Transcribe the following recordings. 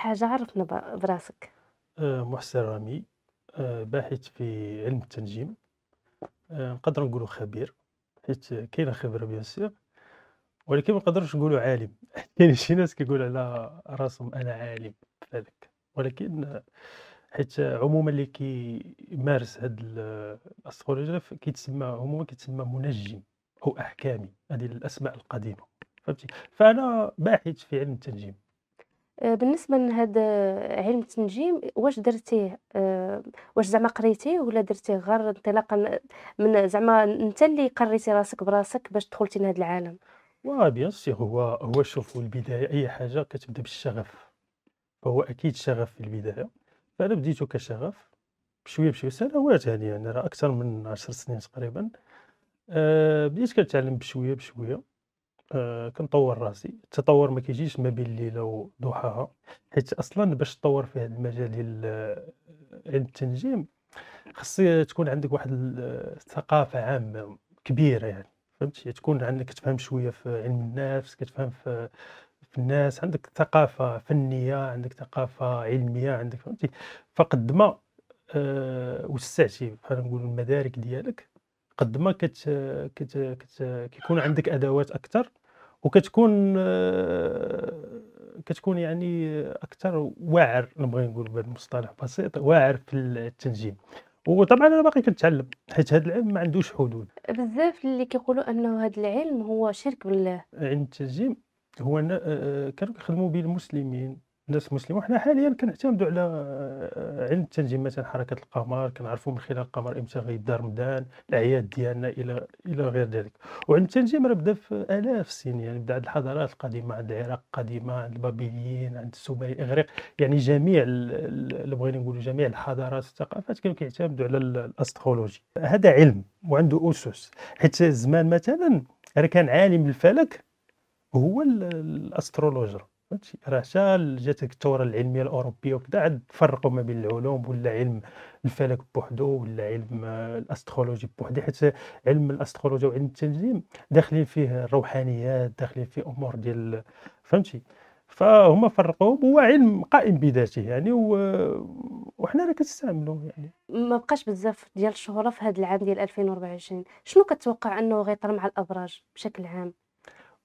حاجه عرفنا براسك آه، محسن رامي آه، باحث في علم التنجيم آه، نقدر نقولو خبير حيت كاينه خبره بيان سيغ ولكن ما نقدرش نقولوا عالم كاين شي ناس كيقولو على راسهم انا عالم هذاك ولكن حيت عموما اللي كيمارس هاد الاسترولوجيا كيتسمى عموما كيتسمى منجم او احكامي هذه الاسماء القديمه فهمتي فانا باحث في علم التنجيم آه، بالنسبه لهذا آه، علم التنجيم واش درتيه آه، واش زعما قريتيه ولا درتيه غير انطلاقا من زعما انت اللي قريتي راسك براسك باش دخلتي لهذا العالم بيان سي هو هو شوفوا البدايه اي حاجه كتبدا بالشغف فهو اكيد شغف في البدايه فانا بديتو كشغف بشويه بشويه سنوات هذه يعني راه اكثر من عشر سنين تقريبا بديت كنتعلم بشويه بشويه آه، كنطور راسي التطور ما كيجيش ما بين الليله وضحاها حيت اصلا باش تطور في هذا المجال ديال آه، علم التنجيم خص تكون عندك واحد الثقافه آه، عامه كبيره يعني فهمتي تكون عندك تفهم شويه في علم النفس كتفهم في في الناس عندك ثقافه فنيه عندك ثقافه علميه عندك فهمتي فقد ما آه وسعتي بحال نقول المدارك ديالك قد ما كت كت كت كيكون عندك ادوات اكثر وكتكون آه، كتكون يعني اكثر واعر نبغي نقول بهذا المصطلح بسيط واعر في التنجيم وطبعا انا باقي كنتعلم حيت هذا العلم ما عندوش حدود بزاف اللي كيقولوا انه هذا العلم هو شرك بالله علم التنجيم هو آه، آه، كانوا كيخدموا به المسلمين الناس المسلمين وحنا حاليا كنعتمدوا على آه، علم التنجيم مثلا حركه القمر كنعرفوا من خلال القمر امتى غيدار رمضان الاعياد ديالنا الى الى غير ذلك وعلم التنجيم راه بدا في الاف السنين يعني بدا عند الحضارات القديمه عند العراق القديمه عند البابليين عند السومري الاغريق يعني جميع اللي بغينا نقولوا جميع الحضارات الثقافات كانوا كيعتمدوا على الاسترولوجي هذا علم وعنده اسس حيت زمان مثلا راه كان عالم الفلك هو الاسترولوجر فهمتي راه حتى جاتك الثوره العلميه الاوروبيه وكذا عاد فرقوا ما بين العلوم ولا علم الفلك بوحدو ولا علم الاسترولوجي بوحدو حيت علم الاسترولوجيا وعلم التنجيم داخلين فيه الروحانيات داخلين فيه امور ديال فهمتي فهما فرقوا هو علم قائم بذاته يعني و... وحنا راه كنستعملو يعني ما بقاش بزاف ديال الشهره في هذا العام ديال 2024 شنو كتوقع انه غيطر مع الابراج بشكل عام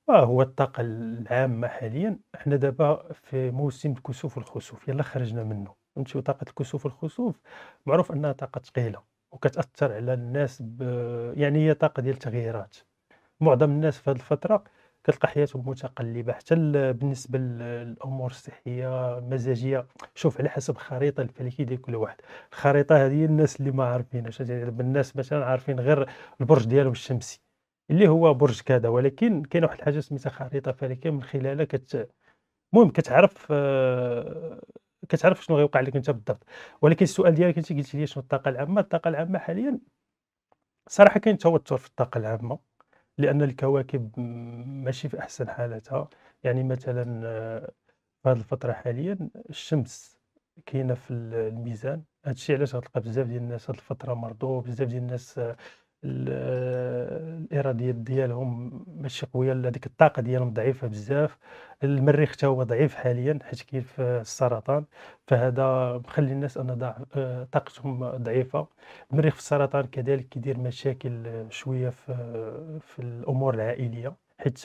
آه هو الطاقة العامة حاليا حنا دابا في موسم الكسوف والخسوف يلا خرجنا منه فهمتي وطاقة الكسوف والخسوف معروف أنها طاقة ثقيلة وكتأثر على الناس ب... يعني هي طاقة ديال التغييرات معظم الناس في هذه الفترة كتلقى حياتهم متقلبة حتى بالنسبة للأمور الصحية المزاجية شوف على حسب الخريطة الفلكية ديال كل واحد الخريطة هذه الناس اللي ما عارفينهاش يعني الناس مثلا عارفين غير البرج ديالهم الشمسي اللي هو برج كذا ولكن كاين واحد الحاجه سميتها خريطه فلكيه من خلالها كت المهم كتعرف آه، كتعرف شنو غيوقع لك انت بالضبط ولكن السؤال ديالك انت قلت لي شنو الطاقه العامه الطاقه العامه حاليا صراحه كاين توتر في الطاقه العامه لان الكواكب ماشي في احسن حالتها يعني مثلا آه، في هذه الفتره حاليا الشمس كاينه في الميزان هادشي علاش غتلقى بزاف ديال الناس هاد الفتره مرضوا بزاف ديال الناس آه، الاراديه ديالهم ماشي قويه هذيك الطاقه ديالهم ضعيفه بزاف المريخ حتى هو ضعيف حاليا حيت كاين في السرطان فهذا مخلي الناس ان ضعف طاقتهم ضعيفه المريخ في السرطان كذلك كيدير مشاكل شويه في في الامور العائليه حيت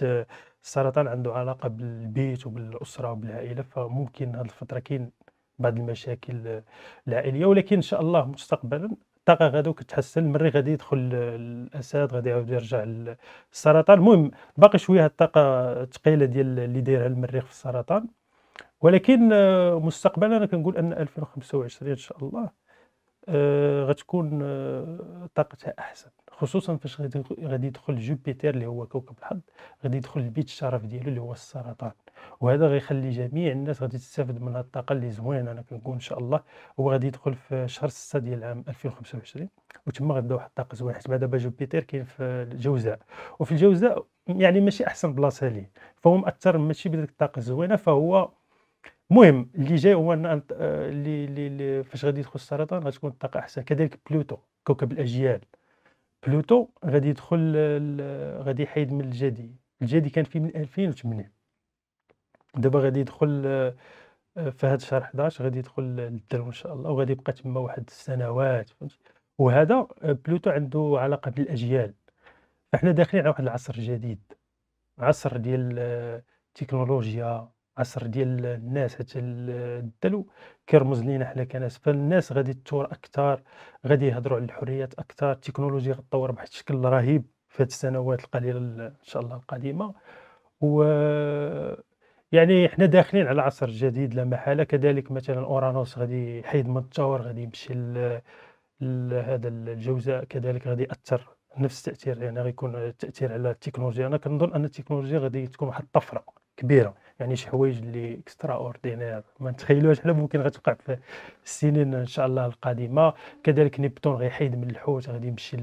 السرطان عنده علاقه بالبيت وبالاسره وبالعائله فممكن هذه الفتره كاين بعض المشاكل العائليه ولكن ان شاء الله مستقبلا الطاقه غادي كتحسن المري غادي يدخل الاسد غادي يعاود يرجع للسرطان المهم باقي شويه الطاقه الثقيله ديال اللي دايرها المريخ في السرطان ولكن آه، مستقبلا انا كنقول ان 2025 ان شاء الله آه، غتكون آه، طاقتها احسن خصوصا فاش غادي يدخل جوبيتر اللي هو كوكب الحظ غادي يدخل البيت الشرف ديالو اللي هو السرطان وهذا غيخلي جميع الناس غادي تستافد من هذه الطاقه اللي زوينه انا كنقول ان شاء الله هو غادي يدخل في شهر 6 ديال العام 2025 وتما غنبداو واحد الطاقه زوينه حيت بعدا جوبيتير كاين في الجوزاء وفي الجوزاء يعني ماشي احسن بلاصه ليه فهو مأثر ماشي بديك الطاقه الزوينه فهو المهم اللي جاي هو ان آه، اللي اللي فاش غادي يدخل السرطان غتكون الطاقه احسن كذلك بلوتو كوكب الاجيال بلوتو غادي يدخل غادي يحيد من الجدي الجدي كان فيه من 2008 دابا غادي يدخل آه، آه، في هذا الشهر 11 غادي يدخل للدرو ان شاء الله وغادي يبقى تما واحد السنوات وهذا آه، بلوتو عنده علاقه بالاجيال فاحنا داخلين على واحد العصر جديد عصر ديال التكنولوجيا عصر ديال الناس حتى الدلو كيرمز لينا حنا كناس فالناس غادي تثور اكثر غادي يهضروا على الحريات اكثر التكنولوجيا غتطور بواحد الشكل رهيب في هذه السنوات القليله ان شاء الله القادمه و يعني حنا داخلين على عصر جديد لا محاله كذلك مثلا اورانوس غادي يحيد من الثور غادي يمشي لهذا الجوزاء كذلك غادي ياثر نفس التاثير يعني غيكون التاثير على التكنولوجيا انا كنظن ان التكنولوجيا غادي تكون واحد الطفره كبيره يعني شي حوايج اللي اكسترا اوردينير ما نتخيلوهاش حنا ممكن غتوقع في السنين ان شاء الله القادمه كذلك نبتون غيحيد من الحوت غادي يمشي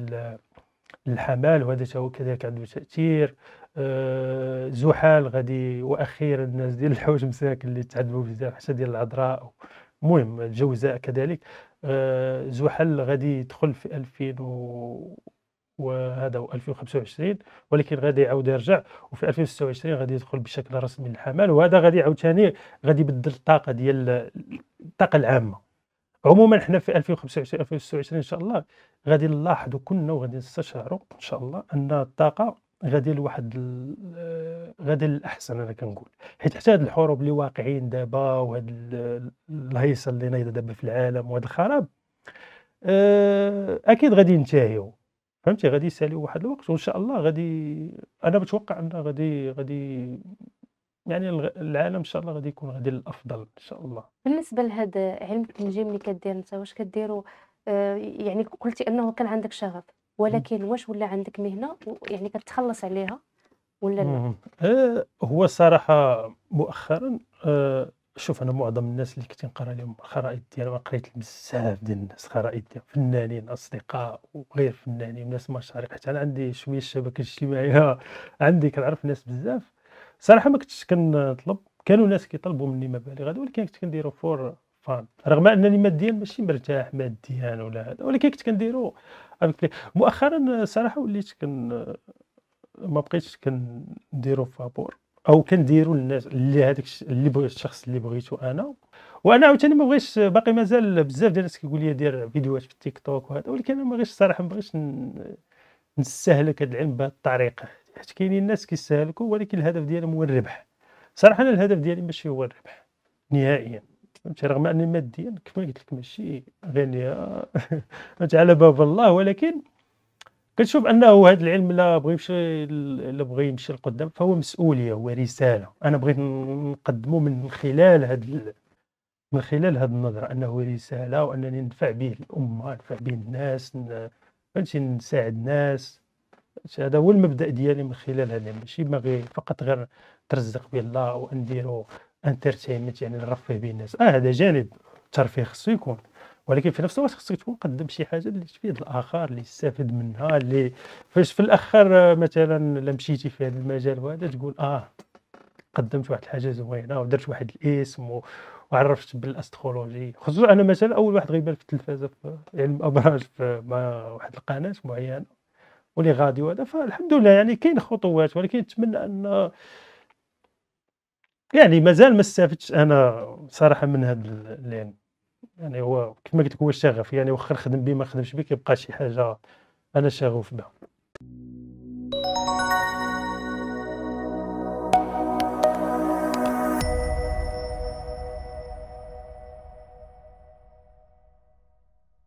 الحمل وهذا هو كذلك عنده تاثير آه، زحال غادي واخيرا الناس ديال الحوج مساكن اللي تعذبوا بزاف حتى ديال العذراء المهم الجوزاء كذلك آه، زحل غادي يدخل في 2000 وهذا هو 2025 ولكن غادي يعاود يرجع وفي 2026 غادي يدخل بشكل رسمي للحمل وهذا غادي عاوتاني غادي يبدل الطاقه ديال الطاقه العامه عموما حنا في 2025 2026 ان شاء الله غادي نلاحظوا كلنا وغادي نستشعروا ان شاء الله ان الطاقه غادي لواحد آه، غادي للاحسن انا كنقول حيت حتى هاد الحروب اللي واقعين دابا وهاد الهيصه اللي نايضه دابا في العالم وهاد الخراب آه، اكيد غادي ينتهيو فهمتي غادي يساليو واحد الوقت وان شاء الله غادي انا بتوقع ان غادي غادي يعني العالم ان شاء الله غادي يكون غادي للافضل ان شاء الله بالنسبه لهذا علم التنجيم اللي كدير انت واش كديرو آه، يعني قلتي انه كان عندك شغف ولكن واش ولا عندك مهنه يعني كتخلص عليها ولا لا آه، هو صراحه مؤخرا آه، شوف انا معظم الناس اللي كنت نقرا لهم الخرائط ديالهم يعني قريت بزاف ديال الناس خرائط ديال فنانين اصدقاء وغير فنانين ناس مشاريع حتى انا عندي شويه الشبكه الاجتماعيه عندي كنعرف ناس بزاف صراحه ما كنتش كنطلب كانوا ناس كيطلبوا مني مبالغ هذا ولكن كنت كنديرو فور فان رغم انني ماديا ماشي مرتاح ماديا ولا هذا ولكن كنت كنديرو مؤخرا صراحه وليت كن ما بقيتش كنديرو فابور او كنديرو للناس اللي هذاك اللي بغيت الشخص اللي بغيتو انا وانا عاوتاني ما بغيتش باقي مازال بزاف ديال الناس كيقول لي دير فيديوهات في التيك توك وهذا ولكن انا ما بغيتش الصراحه ما بغيتش نستهلك هذا العلم بهذه الطريقه حيت كاينين الناس كيستهلكوا ولكن الهدف ديالهم هو الربح صراحه انا الهدف ديالي ماشي هو الربح نهائيا فهمتي رغم اني ماديا كما قلت لك ماشي غني فهمتي على باب الله ولكن كنشوف انه هذا العلم لا بغى يمشي لا بغى يمشي لقدام فهو مسؤوليه هو رساله انا بغيت نقدمه من خلال هذا من خلال هذه النظرة أنه رسالة وأنني ندفع به الأمة ندفع به الناس فهمتي نساعد الناس هذا هو المبدا ديالي من خلال هذا ماشي ما غير فقط غير ترزق بالله ونديرو انترتينمنت يعني نرفه بين الناس اه هذا جانب الترفيه خصو يكون ولكن في نفس الوقت خصك تكون قدم شي حاجه اللي تفيد الاخر اللي يستافد منها اللي فاش في الاخر آه، مثلا لمشيتي مشيتي في هذا المجال وهذا تقول اه قدمت واحد الحاجه زوينه ودرت واحد الاسم و... وعرفت بالاسترولوجي خصوصا انا مثلا اول واحد غيبان في التلفازه في علم ابراج في واحد القناه معينه واللي غادي وهذا فالحمد لله يعني كاين خطوات ولكن نتمنى ان يعني مازال ما استفدتش انا صراحه من هذا العلم يعني هو كما قلت لك هو الشغف يعني واخا نخدم به ما نخدمش به كيبقى شي حاجه انا شغوف بها